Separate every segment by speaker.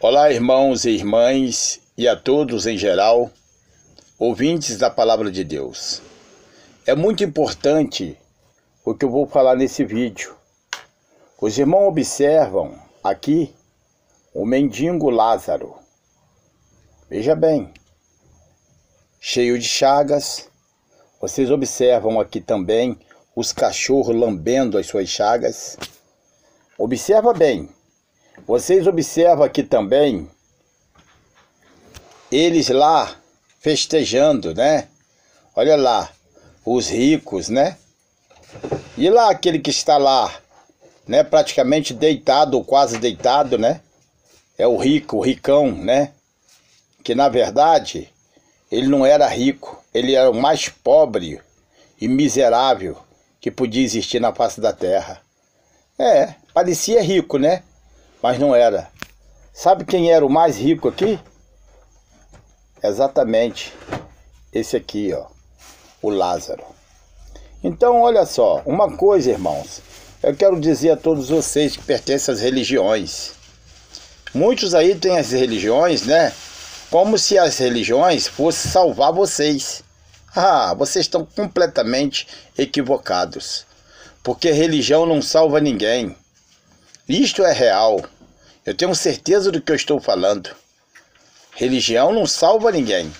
Speaker 1: Olá, irmãos e irmãs, e a todos em geral, ouvintes da Palavra de Deus. É muito importante o que eu vou falar nesse vídeo. Os irmãos observam aqui o mendigo Lázaro. Veja bem, cheio de chagas. Vocês observam aqui também os cachorros lambendo as suas chagas. Observa bem, vocês observam aqui também eles lá festejando, né? Olha lá, os ricos, né? E lá aquele que está lá, né, praticamente deitado ou quase deitado, né? É o rico, o ricão, né? Que na verdade ele não era rico, ele era o mais pobre e miserável que podia existir na face da terra. É, parecia rico, né? mas não era. Sabe quem era o mais rico aqui? Exatamente esse aqui, ó, o Lázaro. Então, olha só, uma coisa, irmãos, eu quero dizer a todos vocês que pertencem às religiões. Muitos aí têm as religiões, né? Como se as religiões fossem salvar vocês. Ah, vocês estão completamente equivocados. Porque religião não salva ninguém. Isto é real. Eu tenho certeza do que eu estou falando. Religião não salva ninguém.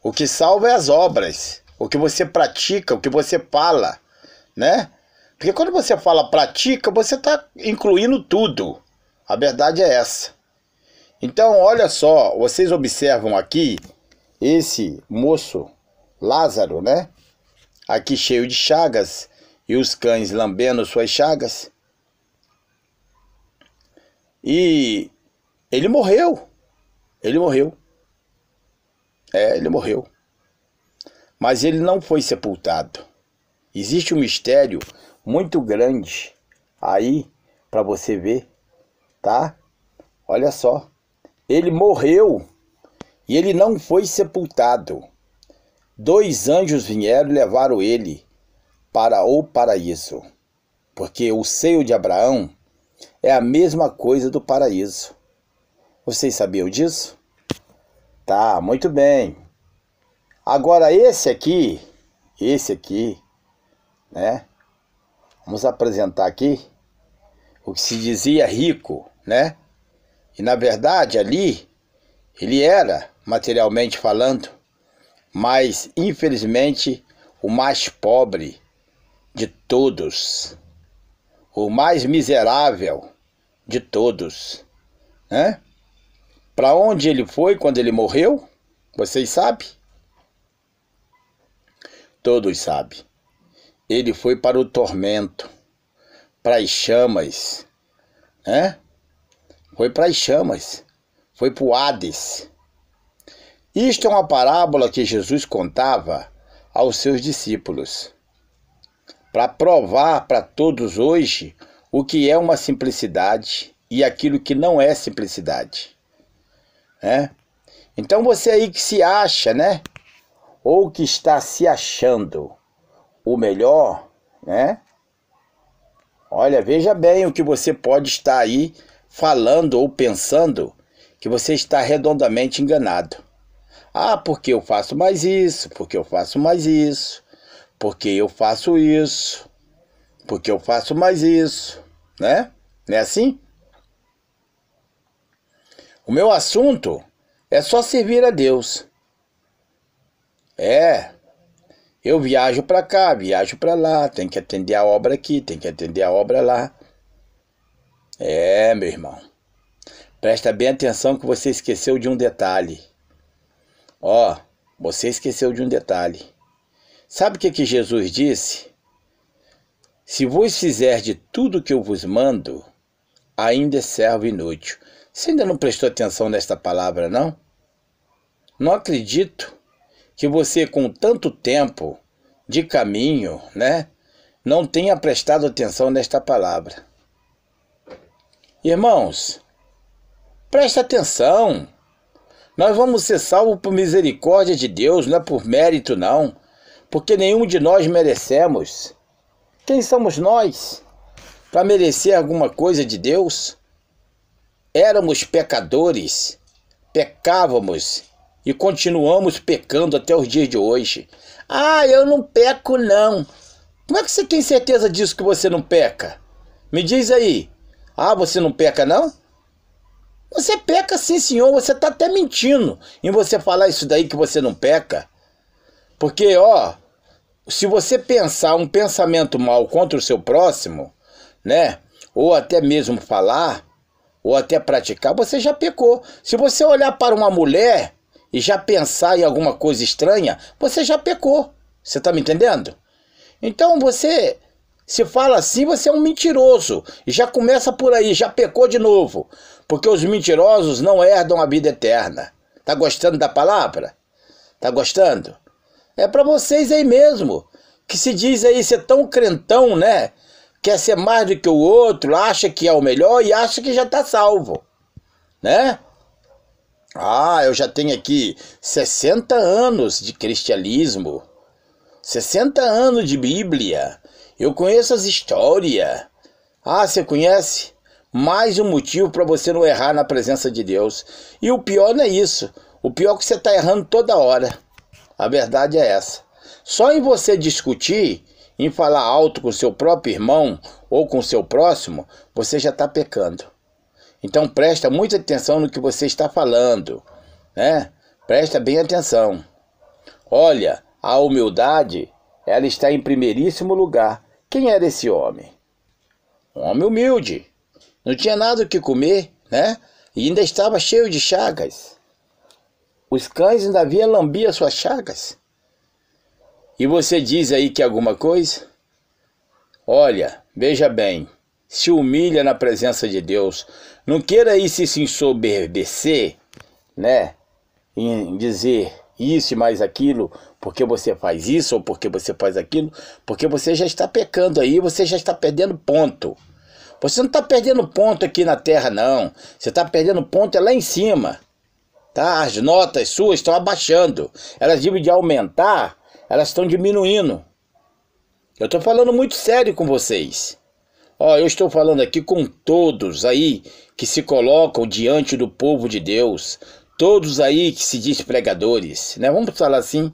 Speaker 1: O que salva é as obras, o que você pratica, o que você fala, né? Porque quando você fala pratica, você está incluindo tudo. A verdade é essa. Então, olha só, vocês observam aqui esse moço Lázaro, né? Aqui cheio de chagas e os cães lambendo suas chagas. E ele morreu. Ele morreu. É, ele morreu. Mas ele não foi sepultado. Existe um mistério muito grande aí para você ver, tá? Olha só. Ele morreu e ele não foi sepultado. Dois anjos vieram e levaram ele para o paraíso, porque o seio de Abraão é a mesma coisa do paraíso. Vocês sabiam disso? Tá, muito bem. Agora esse aqui, esse aqui, né? Vamos apresentar aqui o que se dizia rico, né? E na verdade ali ele era, materialmente falando, mas infelizmente o mais pobre de todos o mais miserável de todos, né? Para onde ele foi quando ele morreu? Vocês sabem? Todos sabem. Ele foi para o tormento, para as chamas, né? Foi para as chamas, foi para o Hades. Isto é uma parábola que Jesus contava aos seus discípulos para provar para todos hoje o que é uma simplicidade e aquilo que não é simplicidade. Né? Então você aí que se acha, né? Ou que está se achando o melhor, né? Olha, veja bem o que você pode estar aí falando ou pensando que você está redondamente enganado. Ah, porque eu faço mais isso, porque eu faço mais isso, porque eu faço isso, porque eu faço mais isso, né? Não é assim? O meu assunto é só servir a Deus. É. Eu viajo para cá, viajo para lá, tem que atender a obra aqui, tem que atender a obra lá. É, meu irmão. Presta bem atenção que você esqueceu de um detalhe. Ó, você esqueceu de um detalhe. Sabe o que, que Jesus disse? Se vos fizer de tudo que eu vos mando, ainda é servo inútil. Você ainda não prestou atenção nesta palavra, não? Não acredito que você, com tanto tempo de caminho, né, não tenha prestado atenção nesta palavra. Irmãos, presta atenção. Nós vamos ser salvos por misericórdia de Deus, não é por mérito, não porque nenhum de nós merecemos. Quem somos nós para merecer alguma coisa de Deus? Éramos pecadores, pecávamos e continuamos pecando até os dias de hoje. Ah, eu não peco não. Como é que você tem certeza disso que você não peca? Me diz aí. Ah, você não peca não? Você peca sim, senhor. Você está até mentindo em você falar isso daí que você não peca. Porque, ó, se você pensar um pensamento mal contra o seu próximo, né? Ou até mesmo falar, ou até praticar, você já pecou. Se você olhar para uma mulher e já pensar em alguma coisa estranha, você já pecou. Você está me entendendo? Então você se fala assim, você é um mentiroso. E já começa por aí, já pecou de novo. Porque os mentirosos não herdam a vida eterna. Tá gostando da palavra? Tá gostando? É para vocês aí mesmo, que se diz aí ser tão crentão, né? Quer ser mais do que o outro, acha que é o melhor e acha que já tá salvo, né? Ah, eu já tenho aqui 60 anos de cristianismo, 60 anos de Bíblia. Eu conheço as histórias. Ah, você conhece? Mais um motivo para você não errar na presença de Deus. E o pior não é isso. O pior é que você está errando toda hora. A verdade é essa. Só em você discutir, em falar alto com seu próprio irmão ou com seu próximo, você já está pecando. Então presta muita atenção no que você está falando, né? Presta bem atenção. Olha, a humildade, ela está em primeiríssimo lugar. Quem era esse homem? Um homem humilde. Não tinha nada o que comer, né? E ainda estava cheio de chagas. Os cães ainda lambido as suas chagas. E você diz aí que alguma coisa? Olha, veja bem, se humilha na presença de Deus. Não queira aí se ensoberbecer, né? Em dizer isso e mais aquilo, porque você faz isso ou porque você faz aquilo, porque você já está pecando aí, você já está perdendo ponto. Você não está perdendo ponto aqui na terra, não. Você está perdendo ponto é lá em cima. Tá? As notas suas estão abaixando. Elas de aumentar, elas estão diminuindo. Eu estou falando muito sério com vocês. Ó, eu estou falando aqui com todos aí que se colocam diante do povo de Deus, todos aí que se diz pregadores, né? Vamos falar assim.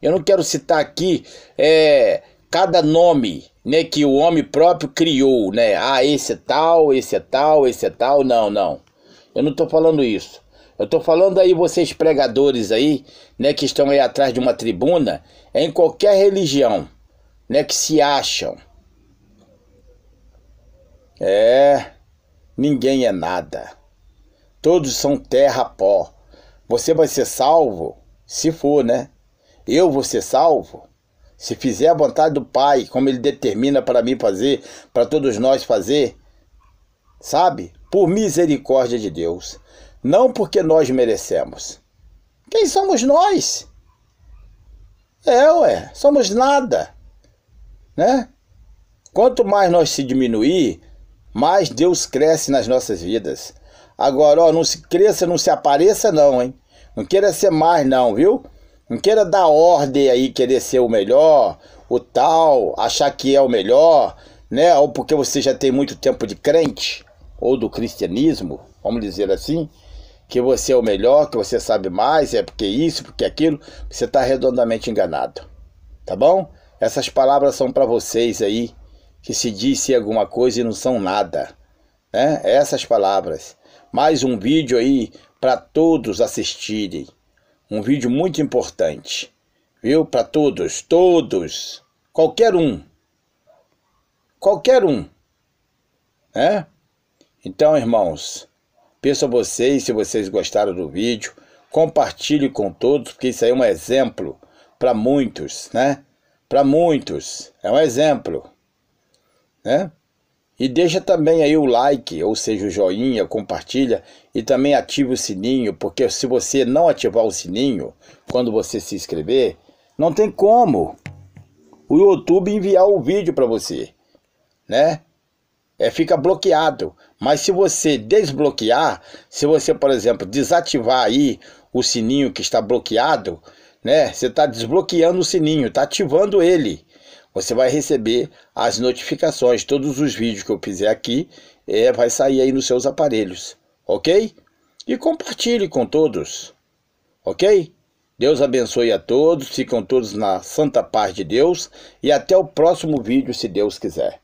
Speaker 1: Eu não quero citar aqui é, cada nome, né, que o homem próprio criou, né? Ah, esse é tal, esse é tal, esse é tal. Não, não. Eu não estou falando isso. Eu estou falando aí vocês pregadores aí, né, que estão aí atrás de uma tribuna, é em qualquer religião, né, que se acham. É, ninguém é nada. Todos são terra pó. Você vai ser salvo se for, né? Eu vou ser salvo se fizer a vontade do Pai, como ele determina para mim fazer, para todos nós fazer. Sabe? Por misericórdia de Deus não porque nós merecemos. Quem somos nós? É, ué, somos nada, né? Quanto mais nós se diminuir, mais Deus cresce nas nossas vidas. Agora, ó, não se cresça, não se apareça não, hein? Não queira ser mais não, viu? Não queira dar ordem aí, querer ser o melhor, o tal, achar que é o melhor, né? Ou porque você já tem muito tempo de crente, ou do cristianismo, vamos dizer assim que você é o melhor, que você sabe mais, é porque isso, porque aquilo, você está redondamente enganado. Tá bom? Essas palavras são para vocês aí que se disse alguma coisa e não são nada, né? Essas palavras. Mais um vídeo aí para todos assistirem. Um vídeo muito importante, viu? Para todos, todos, qualquer um, qualquer um, né? Então, irmãos. Peço a vocês, se vocês gostaram do vídeo, compartilhe com todos, porque isso aí é um exemplo para muitos, né? Para muitos, é um exemplo, né? E deixa também aí o like, ou seja, o joinha, compartilha e também ative o sininho, porque se você não ativar o sininho quando você se inscrever, não tem como o YouTube enviar o vídeo para você, né? é, fica bloqueado. Mas se você desbloquear, se você, por exemplo, desativar aí o sininho que está bloqueado, né? Você está desbloqueando o sininho, está ativando ele. Você vai receber as notificações. Todos os vídeos que eu fizer aqui é, vai sair aí nos seus aparelhos, ok? E compartilhe com todos, ok? Deus abençoe a todos, ficam todos na santa paz de Deus e até o próximo vídeo, se Deus quiser.